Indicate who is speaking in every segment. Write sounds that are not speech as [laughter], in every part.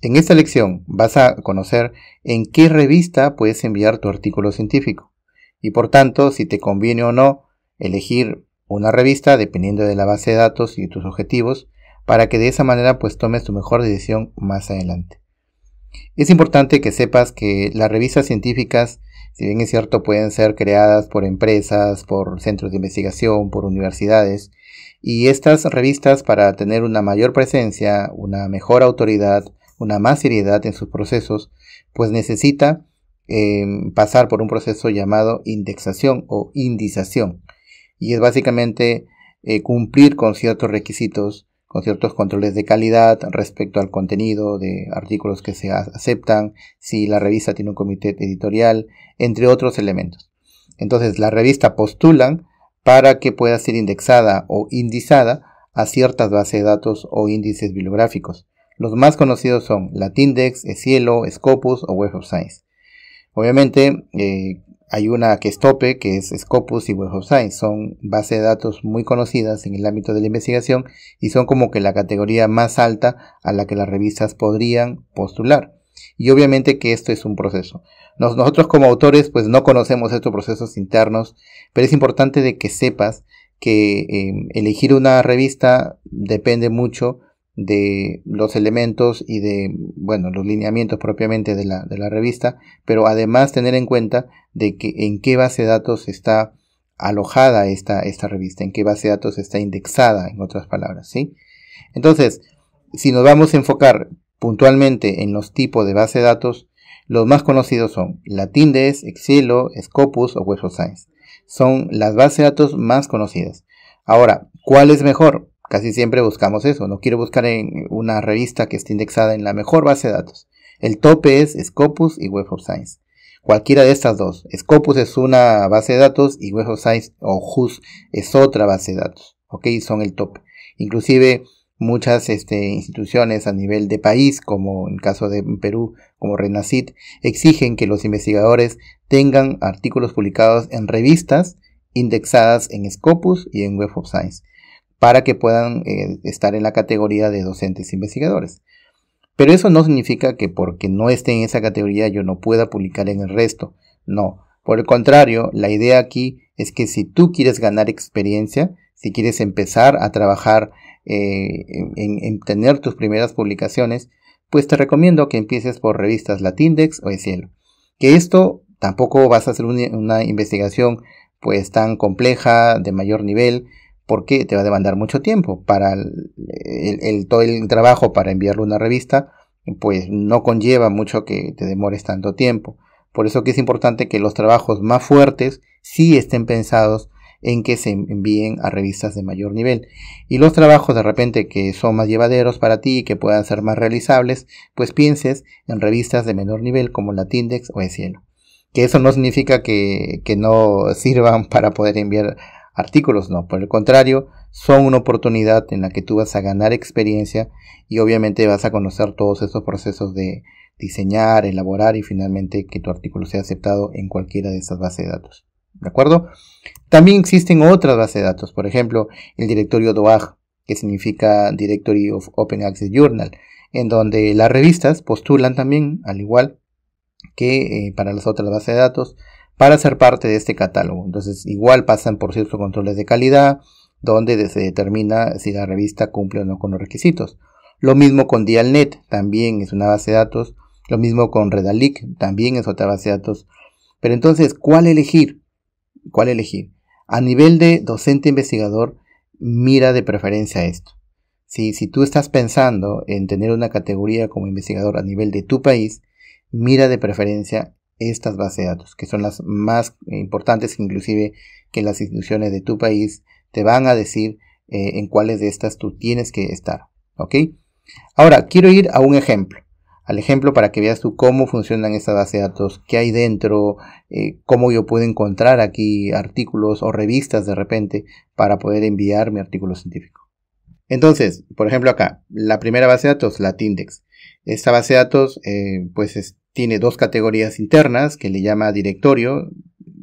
Speaker 1: En esta lección vas a conocer en qué revista puedes enviar tu artículo científico y por tanto si te conviene o no elegir una revista dependiendo de la base de datos y tus objetivos para que de esa manera pues tomes tu mejor decisión más adelante. Es importante que sepas que las revistas científicas, si bien es cierto, pueden ser creadas por empresas, por centros de investigación, por universidades, y estas revistas para tener una mayor presencia, una mejor autoridad, una más seriedad en sus procesos, pues necesita em, pasar por un proceso llamado indexación o indización. Y es básicamente eh, cumplir con ciertos requisitos, con ciertos controles de calidad respecto al contenido de artículos que se aceptan, si la revista tiene un comité editorial, entre otros elementos. Entonces, la revista postulan para que pueda ser indexada o indizada a ciertas bases de datos o índices bibliográficos. Los más conocidos son Latindex, Cielo, Scopus o Web of Science. Obviamente eh, hay una que es tope, que es Scopus y Web of Science. Son bases de datos muy conocidas en el ámbito de la investigación y son como que la categoría más alta a la que las revistas podrían postular. Y obviamente que esto es un proceso. nosotros como autores pues no conocemos estos procesos internos, pero es importante de que sepas que eh, elegir una revista depende mucho de los elementos y de, bueno, los lineamientos propiamente de la, revista, pero además tener en cuenta de que en qué base de datos está alojada esta, esta revista, en qué base de datos está indexada, en otras palabras, ¿sí? Entonces, si nos vamos a enfocar puntualmente en los tipos de base de datos, los más conocidos son latindes Excelo, Scopus o Web of Science. Son las bases de datos más conocidas. Ahora, ¿cuál es mejor? Casi siempre buscamos eso, no quiero buscar en una revista que esté indexada en la mejor base de datos. El tope es Scopus y Web of Science. Cualquiera de estas dos. Scopus es una base de datos y Web of Science o JUS es otra base de datos. ¿Ok? Son el tope. Inclusive muchas este, instituciones a nivel de país, como en el caso de Perú, como Renacit, exigen que los investigadores tengan artículos publicados en revistas indexadas en Scopus y en Web of Science para que puedan eh, estar en la categoría de docentes investigadores. Pero eso no significa que porque no esté en esa categoría yo no pueda publicar en el resto. No, por el contrario, la idea aquí es que si tú quieres ganar experiencia, si quieres empezar a trabajar eh, en, tener tus primeras publicaciones, pues te recomiendo que empieces por revistas Latindex o Cielo. Que esto tampoco vas a hacer una, una investigación pues tan compleja, de mayor nivel, porque te va a demandar mucho tiempo. Para el, todo el trabajo para enviarlo a una revista, pues no conlleva mucho que te demores tanto tiempo. Por eso que es importante que los trabajos más fuertes sí estén pensados en que se envíen a revistas de mayor nivel. Y los trabajos de repente que son más llevaderos para ti y que puedan ser más realizables, pues pienses en revistas de menor nivel como la Tindex o El Cielo. Que eso no significa que, que no sirvan [laughs] para poder enviar Artículos no, por el contrario, son una oportunidad en la que tú vas a ganar experiencia y obviamente vas a conocer todos esos procesos de diseñar, elaborar y finalmente que tu artículo sea aceptado en cualquiera de esas bases de datos. ¿De acuerdo? También existen otras bases de datos, por ejemplo, el directorio DOAG, que significa Directory of Open Access Journal, en donde las revistas postulan también, al igual que eh, para las otras bases de datos, para ser parte de este catálogo. Entonces, igual pasan por ciertos controles de calidad, donde se determina si la revista cumple o no con los requisitos. Lo mismo con Dialnet, también es una base de datos. Lo mismo con Redalic, también es otra base de datos. Pero entonces, ¿cuál elegir? ¿Cuál elegir? A nivel de docente investigador, mira de preferencia esto. Si, si tú estás pensando en tener una categoría como investigador a nivel de tu país, mira de preferencia estas bases de datos, que son las más importantes inclusive que las instituciones de tu país te van a decir eh, en cuáles de estas tú tienes que estar. ¿Ok? Ahora, quiero ir a un ejemplo. Al ejemplo para que veas tú cómo funcionan estas bases de datos, qué hay dentro, eh, cómo yo puedo encontrar aquí artículos o revistas de repente para poder enviar mi artículo científico. Entonces, por ejemplo acá, la primera base de datos, la Tindex. Esta base de datos, eh, pues es, tiene dos categorías internas que le llama directorio,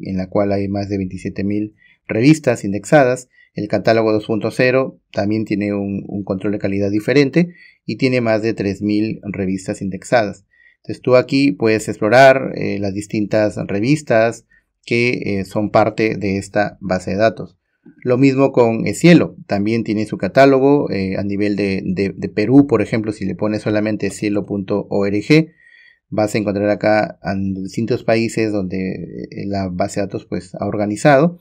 Speaker 1: en la cual hay más de 27.000 revistas indexadas. El catálogo 2.0 también tiene un, control de calidad diferente y tiene más de 3.000 revistas indexadas. Entonces tú aquí puedes explorar eh, las distintas revistas que eh, son parte de esta base de datos. Lo mismo con Cielo, también tiene su catálogo eh, a nivel de, de, Perú, por ejemplo, si le pones solamente cielo.org, vas a encontrar acá en distintos países donde eh, la base de datos pues ha organizado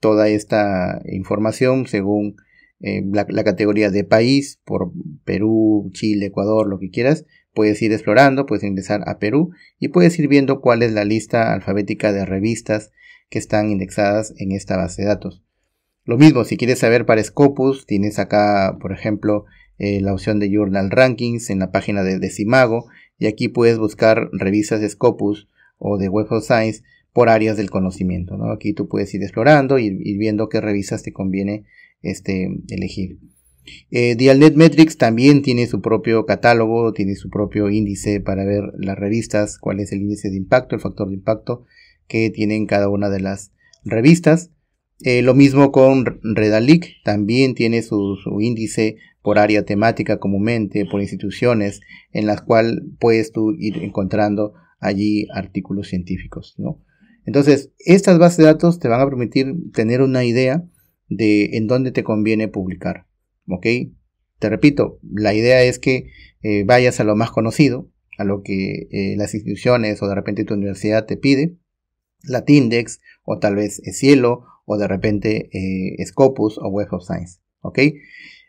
Speaker 1: toda esta información según eh, la, categoría de país por Perú, Chile, Ecuador, lo que quieras. Puedes ir explorando, puedes ingresar a Perú y puedes ir viendo cuál es la lista alfabética de revistas que están indexadas en esta base de datos. Lo mismo, si quieres saber para Scopus, tienes acá, por ejemplo, eh, la opción de Journal Rankings en la página de Decimago y aquí puedes buscar revistas de Scopus o de Web of Science por áreas del conocimiento. Aquí tú puedes ir explorando y ir viendo qué revistas te conviene este, elegir. Eh, Dialnet Metrics también tiene su propio catálogo, tiene su propio índice para ver las revistas, cuál es el índice de impacto, el factor de impacto que tienen cada una de las revistas. Eh, lo mismo con Redalic, también tiene su, índice por área temática comúnmente, por instituciones, en las cuales puedes tú ir encontrando allí artículos científicos, ¿no? Entonces, estas bases de datos te van a permitir tener una idea de en dónde te conviene publicar, ¿ok? Te repito, la idea es que eh, vayas a lo más conocido, a lo que eh, las instituciones o de repente tu universidad te pide, Latindex o tal vez Cielo o de repente eh, Scopus o Web of Science. ¿ok?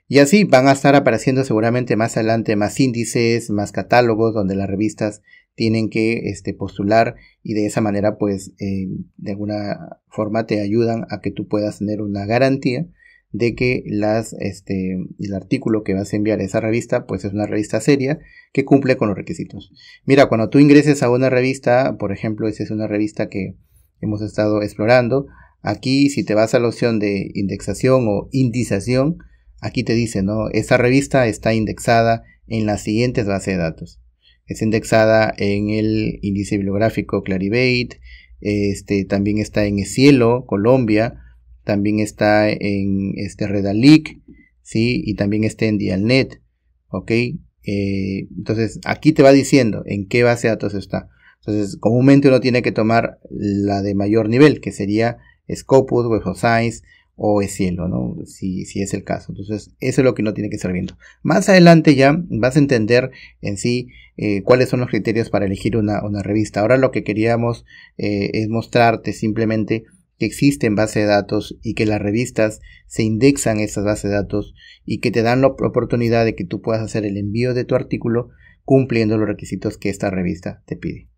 Speaker 1: Y así van a estar apareciendo seguramente más adelante más índices, más catálogos donde las revistas tienen que este, postular y de esa manera pues eh, de alguna forma te ayudan a que tú puedas tener una garantía de que las, este, el artículo que vas a enviar a esa revista pues es una revista seria que cumple con los requisitos. Mira, cuando tú ingreses a una revista, por ejemplo, esa es una revista que hemos estado explorando, aquí si te vas a la opción de indexación o indización, Aquí te dice, ¿no? Esa revista está indexada en las siguientes bases de datos. Es indexada en el índice bibliográfico Clarivate, este, también está en Cielo, Colombia, también está en este Redalic, ¿sí? Y también está en Dialnet, ¿ok? Eh, entonces, aquí te va diciendo en qué base de datos está. Entonces, comúnmente uno tiene que tomar la de mayor nivel, que sería Scopus, Web of Science o es cielo, ¿no? Si, es el caso. Entonces, eso es lo que no tiene que ser viendo. Más adelante ya vas a entender en sí eh, cuáles son los criterios para elegir una, revista. Ahora lo que queríamos eh, es mostrarte simplemente que existen bases de datos y que las revistas se indexan esas bases de datos y que te dan la oportunidad de que tú puedas hacer el envío de tu artículo cumpliendo los requisitos que esta revista te pide.